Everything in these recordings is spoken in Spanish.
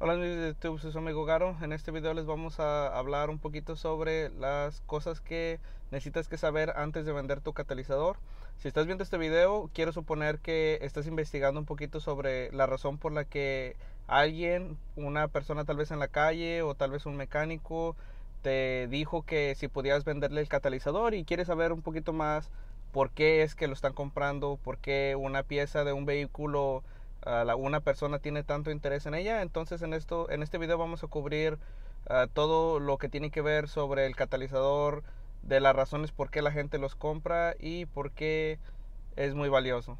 Hola amigos de YouTube, soy amigo Garo. En este video les vamos a hablar un poquito sobre las cosas que necesitas que saber antes de vender tu catalizador. Si estás viendo este video, quiero suponer que estás investigando un poquito sobre la razón por la que alguien, una persona tal vez en la calle o tal vez un mecánico, te dijo que si podías venderle el catalizador y quieres saber un poquito más por qué es que lo están comprando, por qué una pieza de un vehículo la, una persona tiene tanto interés en ella. Entonces en, esto, en este video vamos a cubrir ah, todo lo que tiene que ver sobre el catalizador, de las razones por qué la gente los compra y por qué es muy valioso.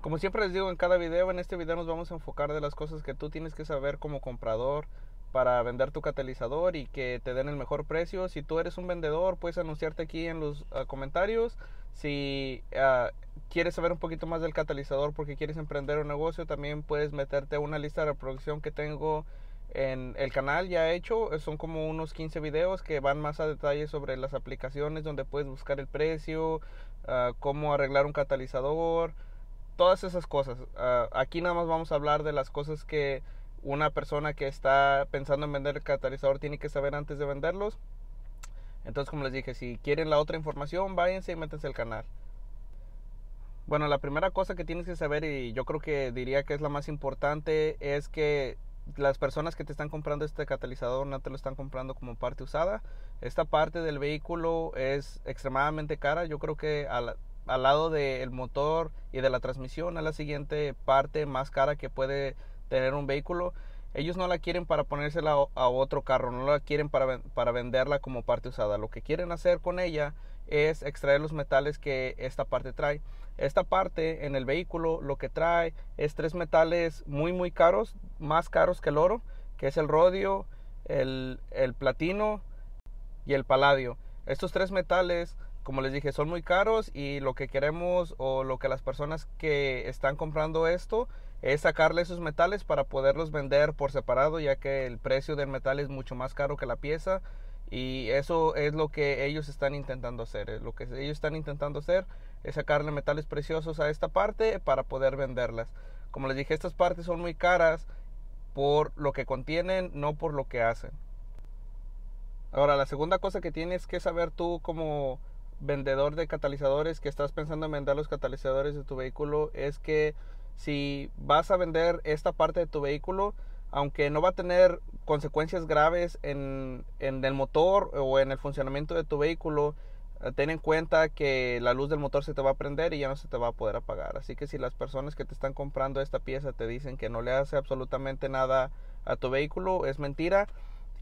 Como siempre les digo en cada video, en este video nos vamos a enfocar de las cosas que tú tienes que saber como comprador, para vender tu catalizador y que te den el mejor precio. Si tú eres un vendedor, puedes anunciarte aquí en los ah, comentarios. Si ah, quieres saber un poquito más del catalizador porque quieres emprender un negocio, también puedes meterte a una lista de reproducción que tengo en el canal ya hecho. Son como unos 15 videos que van más a detalle sobre las aplicaciones donde puedes buscar el precio, ah, cómo arreglar un catalizador, todas esas cosas. aquí nada más vamos a hablar de las cosas que una persona que está pensando en vender el catalizador tiene que saber antes de venderlos. Entonces, como les dije, si quieren la otra información, váyanse y métanse al canal. Bueno, la primera cosa que tienes que saber y yo creo que diría que es la más importante es que las personas que te están comprando este catalizador no te lo están comprando como parte usada. Esta parte del vehículo es extremadamente cara. Yo creo que al, lado del motor y de la transmisión es la siguiente parte más cara que puede tener un vehículo, ellos no la quieren para ponérsela a otro carro, no la quieren para, para venderla como parte usada. Lo que quieren hacer con ella es extraer los metales que esta parte trae. Esta parte en el vehículo lo que trae es tres metales muy muy caros, más caros que el oro, que es el rodio, el, el platino y el paladio. Estos tres metales como les dije, son muy caros y lo que queremos o lo que las personas que están comprando esto es sacarle esos metales para poderlos vender por separado, ya que el precio del metal es mucho más caro que la pieza. Y eso es lo que ellos están intentando hacer. Eh, lo que ellos están intentando hacer es sacarle metales preciosos a esta parte para poder venderlas. Como les dije, estas partes son muy caras por lo que contienen, no por lo que hacen. Ahora, la segunda cosa que tienes que saber tú como vendedor de catalizadores que estás pensando en vender los catalizadores de tu vehículo es que si vas a vender esta parte de tu vehículo, aunque no va a tener consecuencias graves en, el motor o en el funcionamiento de tu vehículo, eh, ten en cuenta que la luz del motor se te va a prender y ya no se te va a poder apagar. Así que si las personas que te están comprando esta pieza te dicen que no le hace absolutamente nada a tu vehículo, es mentira,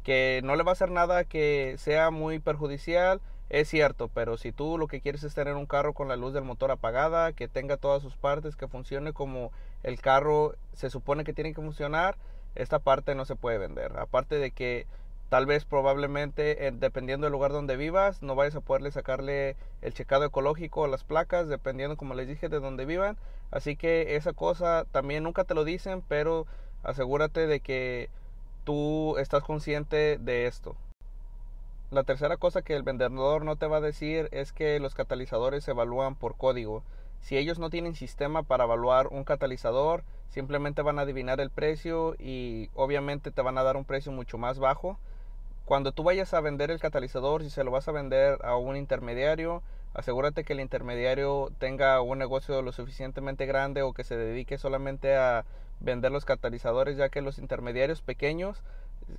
que no le va a hacer nada que sea muy perjudicial es cierto, pero si tú lo que quieres es tener un carro con la luz del motor apagada, que tenga todas sus partes, que funcione como el carro se supone que tiene que funcionar, esta parte no se puede vender. Aparte de que tal vez probablemente, dependiendo del lugar donde vivas, no vayas a poderle sacarle el checado ecológico a las placas, dependiendo, como les dije, de donde vivan. Así que esa cosa también nunca te lo dicen, pero asegúrate de que tú estás consciente de esto. La tercera cosa que el vendedor no te va a decir es que los catalizadores se evalúan por código. Si ellos no tienen sistema para evaluar un catalizador, simplemente van a adivinar el precio y obviamente te van a dar un precio mucho más bajo. Cuando tú vayas a vender el catalizador, si se lo vas a vender a un intermediario, asegúrate que el intermediario tenga un negocio lo suficientemente grande o que se dedique solamente a vender los catalizadores ya que los intermediarios pequeños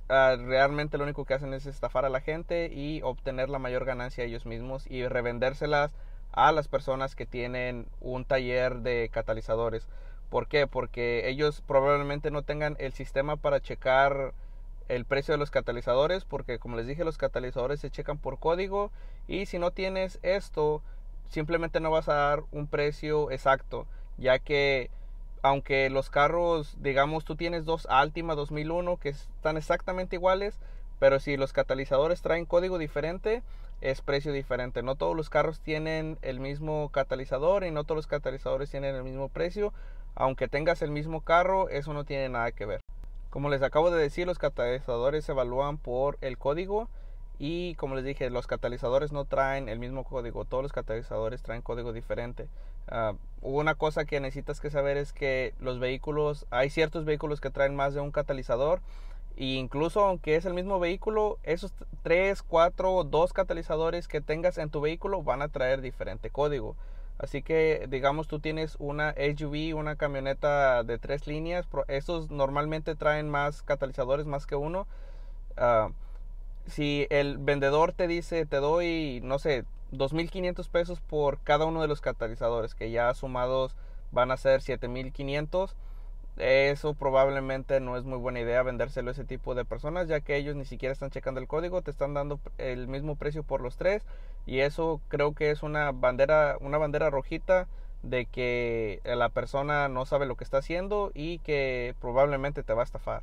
ah, realmente lo único que hacen es estafar a la gente y obtener la mayor ganancia ellos mismos y revendérselas a las personas que tienen un taller de catalizadores. ¿Por qué? Porque ellos probablemente no tengan el sistema para checar el precio de los catalizadores porque como les dije los catalizadores se checan por código y si no tienes esto simplemente no vas a dar un precio exacto ya que aunque los carros, digamos, tú tienes dos Altima 2001 que están exactamente iguales, pero si los catalizadores traen código diferente, es precio diferente. No todos los carros tienen el mismo catalizador y no todos los catalizadores tienen el mismo precio. Aunque tengas el mismo carro, eso no tiene nada que ver. Como les acabo de decir, los catalizadores se evalúan por el código y como les dije, los catalizadores no traen el mismo código, todos los catalizadores traen código diferente. Ah, una cosa que necesitas que saber es que los vehículos, hay ciertos vehículos que traen más de un catalizador. E incluso aunque es el mismo vehículo, esos 3, 4 o 2 catalizadores que tengas en tu vehículo van a traer diferente código. Así que digamos tú tienes una SUV, una camioneta de tres líneas, esos normalmente traen más catalizadores más que uno. Ah, si el vendedor te dice, te doy, no sé, 2.500 pesos por cada uno de los catalizadores, que ya sumados van a ser 7.500. Eso probablemente no es muy buena idea vendérselo a ese tipo de personas, ya que ellos ni siquiera están checando el código, te están dando el mismo precio por los tres. Y eso creo que es una bandera, una bandera rojita de que la persona no sabe lo que está haciendo y que probablemente te va a estafar.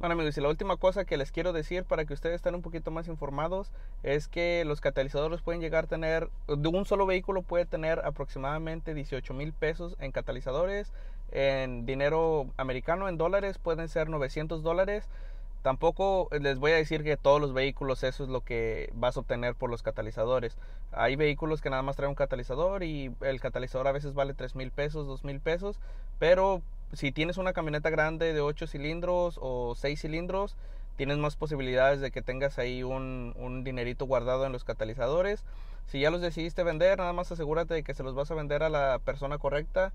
Bueno amigos, y la última cosa que les quiero decir para que ustedes estén un poquito más informados es que los catalizadores pueden llegar a tener, de un solo vehículo puede tener aproximadamente 18 mil pesos en catalizadores, en dinero americano, en dólares pueden ser 900 dólares. Tampoco les voy a decir que todos los vehículos eso es lo que vas a obtener por los catalizadores. Hay vehículos que nada más traen un catalizador y el catalizador a veces vale 3 mil pesos, 2 mil pesos, pero si tienes una camioneta grande de 8 cilindros o 6 cilindros, tienes más posibilidades de que tengas ahí un, dinerito guardado en los catalizadores. Si ya los decidiste vender, nada más asegúrate de que se los vas a vender a la persona correcta.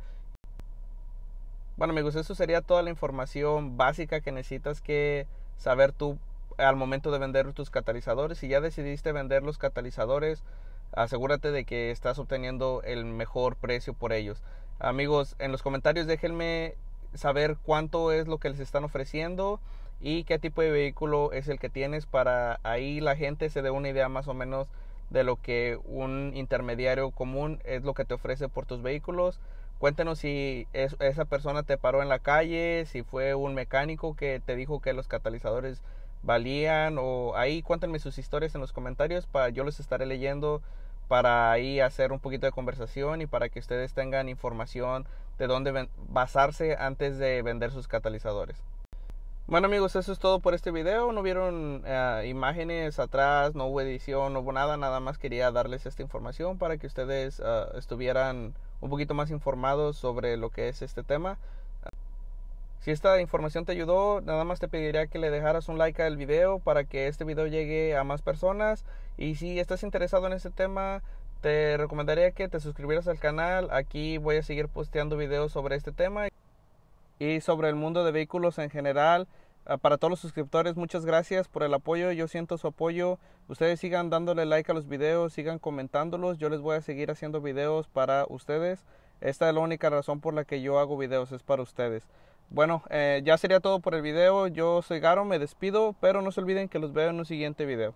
Bueno amigos, eso sería toda la información básica que necesitas que saber tú al momento de vender tus catalizadores. Si ya decidiste vender los catalizadores, asegúrate de que estás obteniendo el mejor precio por ellos. Amigos, en los comentarios déjenme saber cuánto es lo que les están ofreciendo y qué tipo de vehículo es el que tienes para ahí la gente se dé una idea más o menos de lo que un intermediario común es lo que te ofrece por tus vehículos. Cuéntenos si esa persona te paró en la calle, si fue un mecánico que te dijo que los catalizadores valían o ahí cuéntenme sus historias en los comentarios para yo los estaré leyendo para ahí hacer un poquito de conversación y para que ustedes tengan información de dónde basarse antes de vender sus catalizadores. Bueno amigos, eso es todo por este video. No vieron eh, imágenes atrás, no hubo edición, no hubo nada. Nada más quería darles esta información para que ustedes eh, estuvieran un poquito más informados sobre lo que es este tema. Si esta información te ayudó, nada más te pediría que le dejaras un like al video para que este video llegue a más personas. Y si estás interesado en este tema, te recomendaría que te suscribieras al canal. Aquí voy a seguir posteando videos sobre este tema y sobre el mundo de vehículos en general. Ah, para todos los suscriptores, muchas gracias por el apoyo. Yo siento su apoyo. Ustedes sigan dándole like a los videos, sigan comentándolos. Yo les voy a seguir haciendo videos para ustedes. Esta es la única razón por la que yo hago videos, es para ustedes. Bueno, eh, ya sería todo por el video. Yo soy Garo, me despido, pero no se olviden que los veo en un siguiente video.